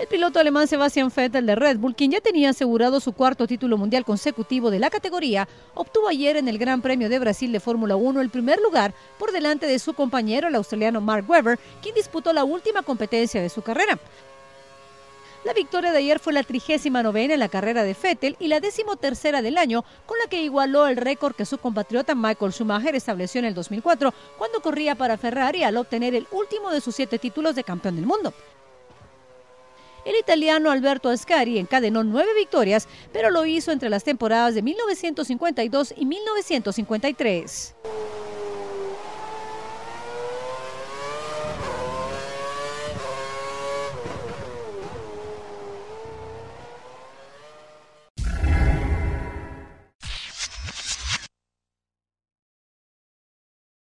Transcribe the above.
El piloto alemán Sebastian Vettel de Red Bull, quien ya tenía asegurado su cuarto título mundial consecutivo de la categoría, obtuvo ayer en el Gran Premio de Brasil de Fórmula 1 el primer lugar por delante de su compañero, el australiano Mark Webber, quien disputó la última competencia de su carrera. La victoria de ayer fue la trigésima novena en la carrera de Vettel y la decimotercera del año, con la que igualó el récord que su compatriota Michael Schumacher estableció en el 2004 cuando corría para Ferrari al obtener el último de sus siete títulos de campeón del mundo. El italiano Alberto Ascari encadenó nueve victorias, pero lo hizo entre las temporadas de 1952 y 1953.